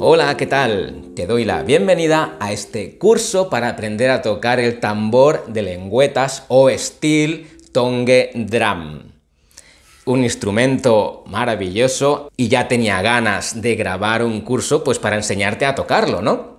Hola, ¿qué tal? Te doy la bienvenida a este curso para aprender a tocar el tambor de lengüetas o steel tongue drum. Un instrumento maravilloso y ya tenía ganas de grabar un curso pues para enseñarte a tocarlo, ¿no?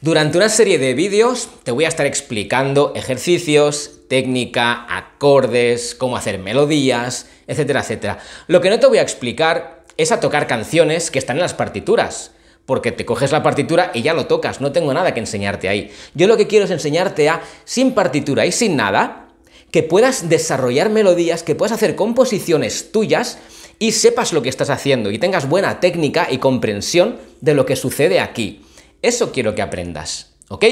Durante una serie de vídeos te voy a estar explicando ejercicios, técnica, acordes, cómo hacer melodías, etcétera, etcétera. Lo que no te voy a explicar es a tocar canciones que están en las partituras porque te coges la partitura y ya lo tocas, no tengo nada que enseñarte ahí. Yo lo que quiero es enseñarte a, sin partitura y sin nada, que puedas desarrollar melodías, que puedas hacer composiciones tuyas y sepas lo que estás haciendo y tengas buena técnica y comprensión de lo que sucede aquí. Eso quiero que aprendas, ¿ok?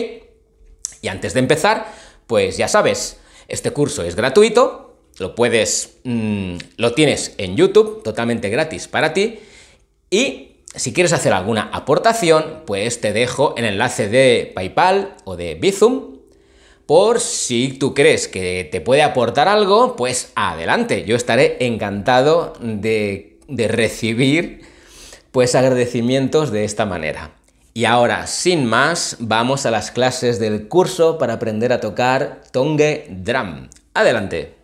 Y antes de empezar, pues ya sabes, este curso es gratuito, lo puedes, mm, lo tienes en YouTube, totalmente gratis para ti, y si quieres hacer alguna aportación, pues te dejo el enlace de PayPal o de Bizum. Por si tú crees que te puede aportar algo, pues adelante. Yo estaré encantado de, de recibir pues agradecimientos de esta manera. Y ahora, sin más, vamos a las clases del curso para aprender a tocar tongue drum. Adelante.